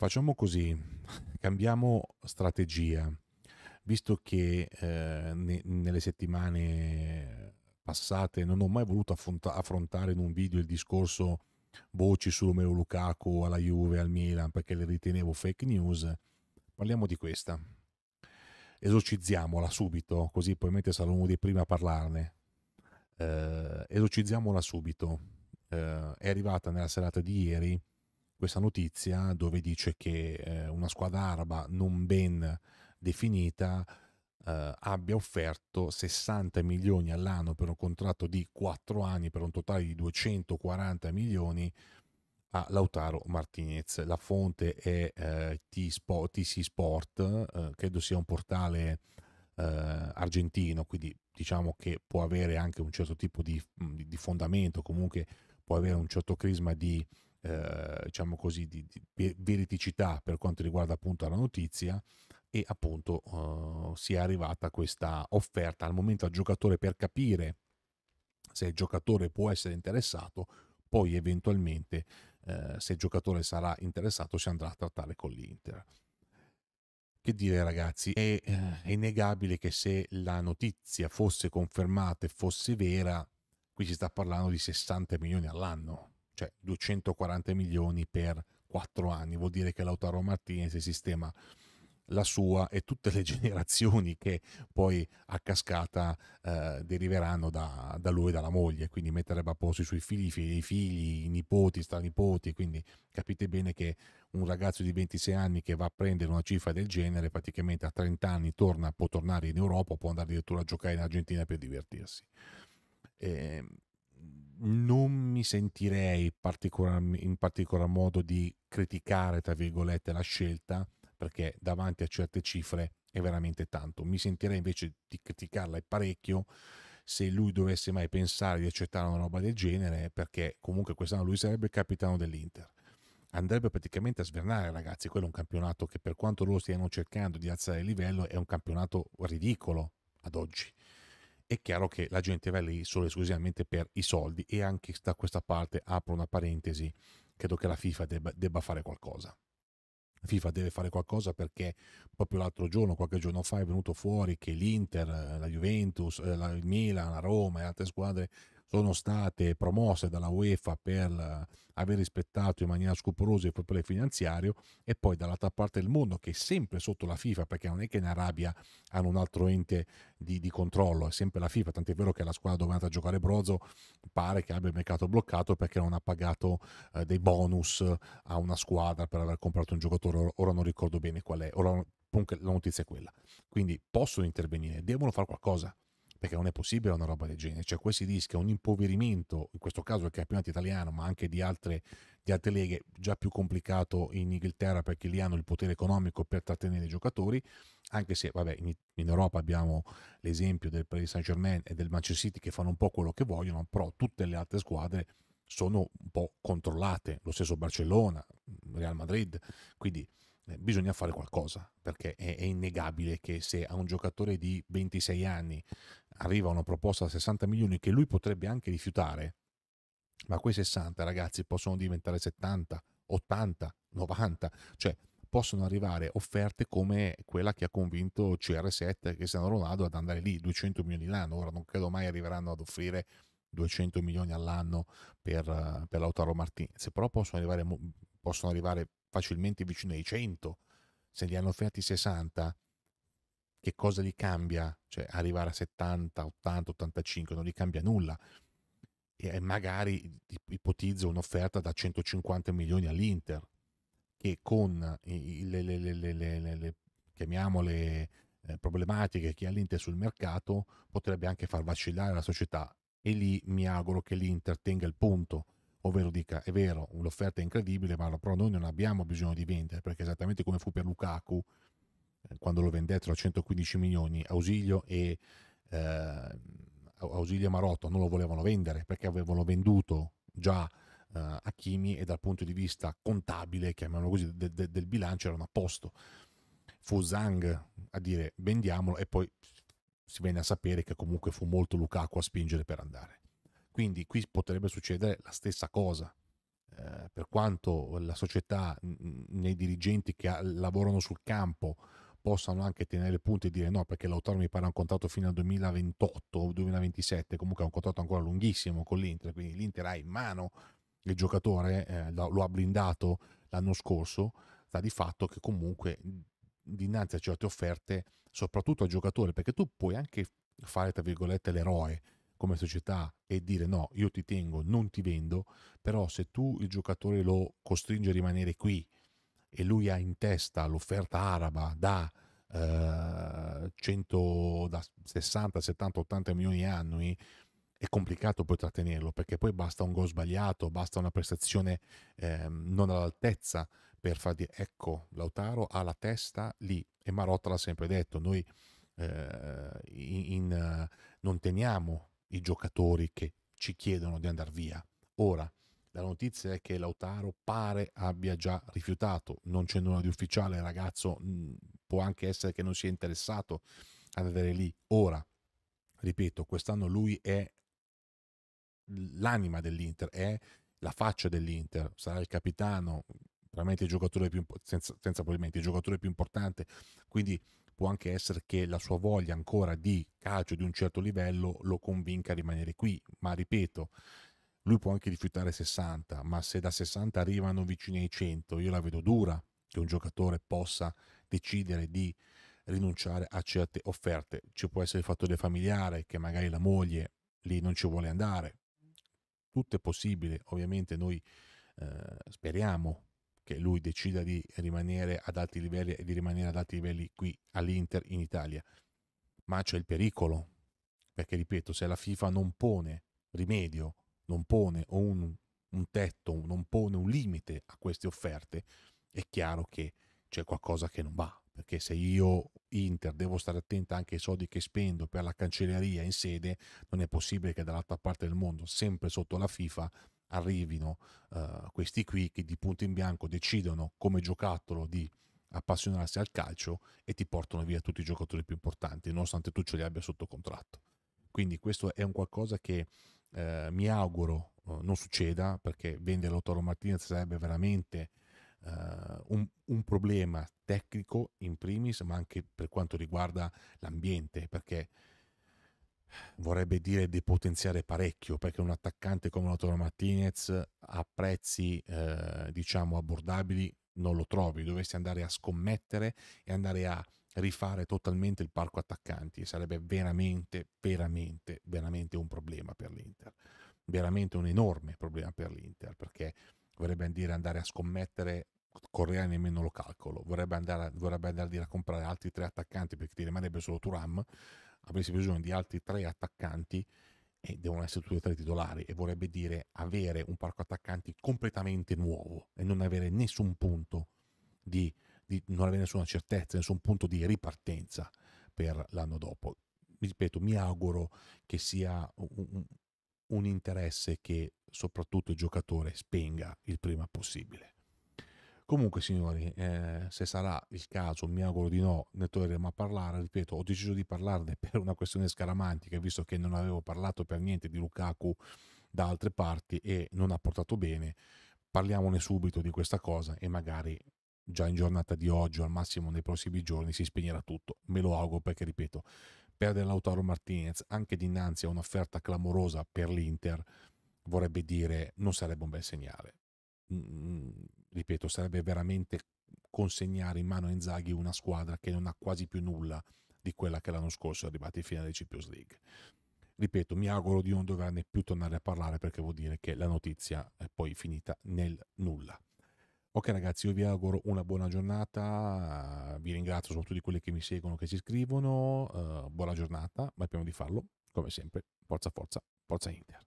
Facciamo così, cambiamo strategia, visto che eh, ne, nelle settimane passate non ho mai voluto affronta- affrontare in un video il discorso voci su Romero Lukaku alla Juve, al Milan, perché le ritenevo fake news, parliamo di questa. Esorcizziamola subito, così probabilmente sarò uno dei primi a parlarne. Eh, esorcizziamola subito. Eh, è arrivata nella serata di ieri questa notizia dove dice che eh, una squadra araba non ben definita eh, abbia offerto 60 milioni all'anno per un contratto di 4 anni per un totale di 240 milioni a Lautaro Martinez. La fonte è eh, TC Sport, eh, credo sia un portale eh, argentino, quindi diciamo che può avere anche un certo tipo di, di fondamento, comunque può avere un certo crisma di eh, diciamo così, di, di, veriticità per quanto riguarda appunto la notizia e appunto eh, sia arrivata questa offerta al momento al giocatore per capire se il giocatore può essere interessato, poi eventualmente eh, se il giocatore sarà interessato si andrà a trattare con l'Inter. Che dire ragazzi, è, eh, è innegabile che se la notizia fosse confermata e fosse vera, qui si sta parlando di 60 milioni all'anno, cioè 240 milioni per 4 anni, vuol dire che Lautaro Martinez il sistema la sua e tutte le generazioni che poi a cascata eh, deriveranno da, da, lui e dalla moglie, quindi metterebbe a posto i suoi figli, i figli, i nipoti, i stranipoti, quindi capite bene che un ragazzo di 26 anni che va a prendere una cifra del genere praticamente a 30 anni torna, può tornare in Europa, può andare addirittura a giocare in Argentina per divertirsi. E ehm, non mi sentirei particolar, in particolar modo di criticare, tra virgolette, la scelta, perché davanti a certe cifre è veramente tanto. Mi sentirei invece di criticarla parecchio se lui dovesse mai pensare di accettare una roba del genere, perché comunque quest'anno lui sarebbe il capitano dell'Inter. Andrebbe praticamente a svernare, ragazzi. Quello è un campionato che, per quanto loro stiano cercando di alzare il livello, è un campionato ridicolo ad oggi è chiaro che la gente va lì solo e esclusivamente per i soldi e anche da questa parte apro una parentesi, credo che la FIFA debba, debba fare qualcosa. la FIFA deve fare qualcosa perché proprio l'altro giorno, qualche giorno fa, è venuto fuori che l'Inter, eh, la Juventus, eh, la Milan, la Roma e altre squadre sono state promosse dalla UEFA per eh, aver rispettato in maniera scrupolosa il proprio finanziario e poi dall'altra parte del mondo che è sempre sotto la FIFA perché non è che in Arabia hanno un altro ente di, di controllo, è sempre la FIFA, tant'è vero che la squadra dove è andata a giocare Brozo pare che abbia il mercato bloccato perché non ha pagato eh, dei bonus a una squadra per aver comprato un giocatore, ora non ricordo bene qual è, ora, comunque la notizia è quella. Quindi possono intervenire, devono fare qualcosa perché non è possibile una roba del genere, cioè questi rischi un impoverimento, in questo caso del campionato italiano, ma anche di altre, di altre leghe, già più complicato in Inghilterra perché lì hanno il potere economico per trattenere i giocatori, anche se vabbè, in, in Europa abbiamo l'esempio del Paris Saint Germain e del Manchester City che fanno un po' quello che vogliono, però tutte le altre squadre sono un po' controllate, lo stesso Barcellona, Real Madrid, quindi eh, bisogna fare qualcosa perché è, innegabile che se a un giocatore di 26 anni arriva una proposta da 60 milioni che lui potrebbe anche rifiutare, ma quei 60 ragazzi possono diventare 70, 80, 90, cioè possono arrivare offerte come quella che ha convinto CR7 Cristiano Ronaldo ad andare lì, 200 milioni l'anno, ora non credo mai arriveranno ad offrire 200 milioni all'anno per, per Lautaro Martinez, però possono arrivare, possono arrivare facilmente vicino ai 100, se gli hanno offerti 60 che cosa gli cambia? Cioè arrivare a 70, 80, 85 non gli cambia nulla. E magari ipotizzo un'offerta da 150 milioni all'Inter, che con le, le, le, le chiamiamole eh, problematiche che ha l'Inter sul mercato potrebbe anche far vacillare la società e lì mi auguro che l'Inter tenga il punto ovvero dica è vero l'offerta è incredibile ma però noi non abbiamo bisogno di vendere perché esattamente come fu per Lukaku quando lo vendettero a 115 milioni, Ausilio e eh, Ausilio Marotto non lo volevano vendere perché avevano venduto già eh, a Chimi e dal punto di vista contabile, chiamiamolo così, de, de, del bilancio erano a posto. Fu Zhang a dire vendiamolo e poi si venne a sapere che comunque fu molto Lukaku a spingere per andare. Quindi qui potrebbe succedere la stessa cosa. Eh, per quanto la società, nei dirigenti che lavorano sul campo, possano anche tenere il punto e dire no, perché Lautaro mi pare un contratto fino al 2028 o 2027, comunque ha un contratto ancora lunghissimo con l'Inter, quindi l'Inter ha in mano il giocatore, eh, lo, ha blindato l'anno scorso, sta di fatto che comunque dinanzi a certe offerte, soprattutto al giocatore, perché tu puoi anche fare, tra virgolette, l'eroe come società e dire no, io ti tengo, non ti vendo, però se tu il giocatore lo costringe a rimanere qui, e lui ha in testa l'offerta araba da, eh, da 60, 70, 80 milioni annui, è complicato poi trattenerlo perché poi basta un gol sbagliato, basta una prestazione eh, non all'altezza per far dire ecco Lautaro ha la testa lì e Marotta l'ha sempre detto, noi eh, in, in, non teniamo i giocatori che ci chiedono di andare via. Ora, la notizia è che Lautaro pare abbia già rifiutato, non c'è nulla di ufficiale, il ragazzo mm, può anche essere che non sia interessato ad avere lì ora. Ripeto, quest'anno lui è l'anima dell'Inter, è la faccia dell'Inter, sarà il capitano, probabilmente il giocatore più, senza, senza probabilmente, il giocatore più importante, quindi può anche essere che la sua voglia ancora di calcio di un certo livello lo convinca a rimanere qui, ma ripeto, lui può anche rifiutare 60, ma se da 60 arrivano vicini ai 100, io la vedo dura che un giocatore possa decidere di rinunciare a certe offerte. Ci può essere il fattore familiare, che magari la moglie lì non ci vuole andare. Tutto è possibile, ovviamente noi eh, speriamo che lui decida di rimanere ad alti livelli e di rimanere ad alti livelli qui all'Inter in Italia. Ma c'è il pericolo, perché ripeto, se la FIFA non pone rimedio non pone un, un tetto, non pone un limite a queste offerte, è chiaro che c'è qualcosa che non va, perché se io Inter devo stare attenta anche ai soldi che spendo per la cancelleria in sede, non è possibile che dall'altra parte del mondo, sempre sotto la FIFA, arrivino uh, questi qui che di punto in bianco decidono come giocattolo di appassionarsi al calcio e ti portano via tutti i giocatori più importanti, nonostante tu ce li abbia sotto contratto. Quindi questo è un qualcosa che eh, mi auguro eh, non succeda perché vendere Lautaro Martinez sarebbe veramente eh, un, un, problema tecnico in primis ma anche per quanto riguarda l'ambiente perché vorrebbe dire depotenziare parecchio perché un attaccante come Lautaro Martinez a prezzi eh, diciamo abbordabili non lo trovi, dovresti andare a scommettere e andare a rifare totalmente il parco attaccanti sarebbe veramente, veramente, veramente un problema per l'Inter. Veramente un enorme problema per l'Inter, perché vorrebbe dire andare a scommettere Correa nemmeno lo calcolo, vorrebbe andare, a, vorrebbe andare a, dire a comprare altri tre attaccanti perché ti rimarrebbe solo Turam, avresti bisogno di altri tre attaccanti e devono essere tutti e tre titolari e vorrebbe dire avere un parco attaccanti completamente nuovo e non avere nessun punto di di non avere nessuna certezza, nessun punto di ripartenza per l'anno dopo. Mi ripeto, mi auguro che sia un, un interesse che soprattutto il giocatore spenga il prima possibile. Comunque, signori, eh, se sarà il caso, mi auguro di no, ne torneremo a parlare. Ripeto, ho deciso di parlarne per una questione scaramantica, visto che non avevo parlato per niente di Lukaku da altre parti e non ha portato bene. Parliamone subito di questa cosa e magari già in giornata di oggi o al massimo nei prossimi giorni si spegnerà tutto. Me lo auguro perché, ripeto, perdere Lautaro Martinez anche dinanzi a un'offerta clamorosa per l'Inter vorrebbe dire non sarebbe un bel segnale. Mm, mm, ripeto, sarebbe veramente consegnare in mano a Inzaghi una squadra che non ha quasi più nulla di quella che l'anno scorso è arrivata in finale di Champions League. Ripeto, mi auguro di non doverne più tornare a parlare perché vuol dire che la notizia è poi finita nel nulla. Ok ragazzi, io vi auguro una buona giornata, vi ringrazio soprattutto di quelli che mi seguono, che ci scrivono, uh, buona giornata, ma prima di farlo, come sempre, forza forza, forza Inter.